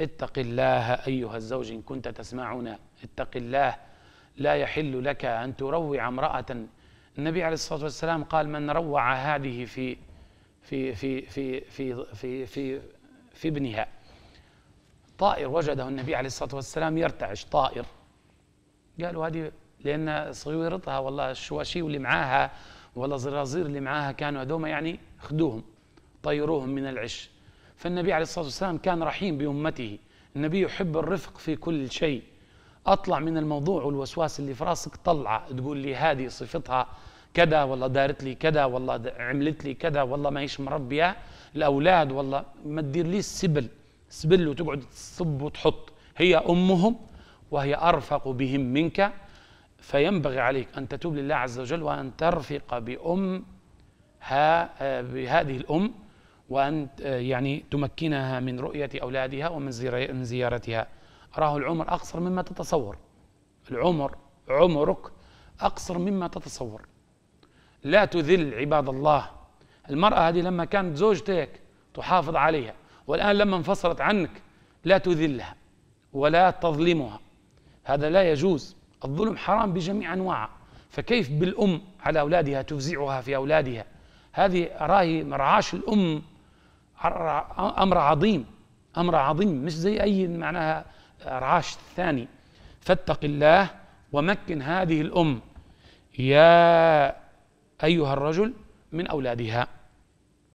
اتق الله أيها الزوج إن كنت تسمعنا اتق الله لا يحل لك أن تروع امرأة النبي عليه الصلاة والسلام قال من روع هذه في في في في في في في, في ابنها طائر وجده النبي عليه الصلاة والسلام يرتعش طائر قالوا هذه لأن صغيرتها والله الشواشي اللي معاها والله الزرازير اللي معاها كانوا هذوما يعني خدوهم طيروهم من العش فالنبي عليه الصلاة والسلام كان رحيم بأمته النبي يحب الرفق في كل شيء أطلع من الموضوع والوسواس اللي في راسك طلعة تقول لي هذه صفتها كذا والله دارت لي كذا والله عملت لي كذا والله ما هيش مربية الأولاد والله ما تدير لي السبل سبل وتقعد تصب وتحط هي أمهم وهي أرفق بهم منك فينبغي عليك أن تتوب لله عز وجل وأن ترفق بأم ها بهذه الأم وأن آه، يعني تمكنها من رؤية أولادها ومن زيارتها أراه العمر أقصر مما تتصور العمر عمرك أقصر مما تتصور لا تذل عباد الله المرأة هذه لما كانت زوجتك تحافظ عليها والآن لما انفصلت عنك لا تذلها ولا تظلمها هذا لا يجوز الظلم حرام بجميع أنواعه فكيف بالأم على أولادها تفزعها في أولادها هذه راهي مرعاش الأم امر عظيم امر عظيم مش زي اي معناها رعاش ثاني فاتق الله ومكن هذه الام يا ايها الرجل من اولادها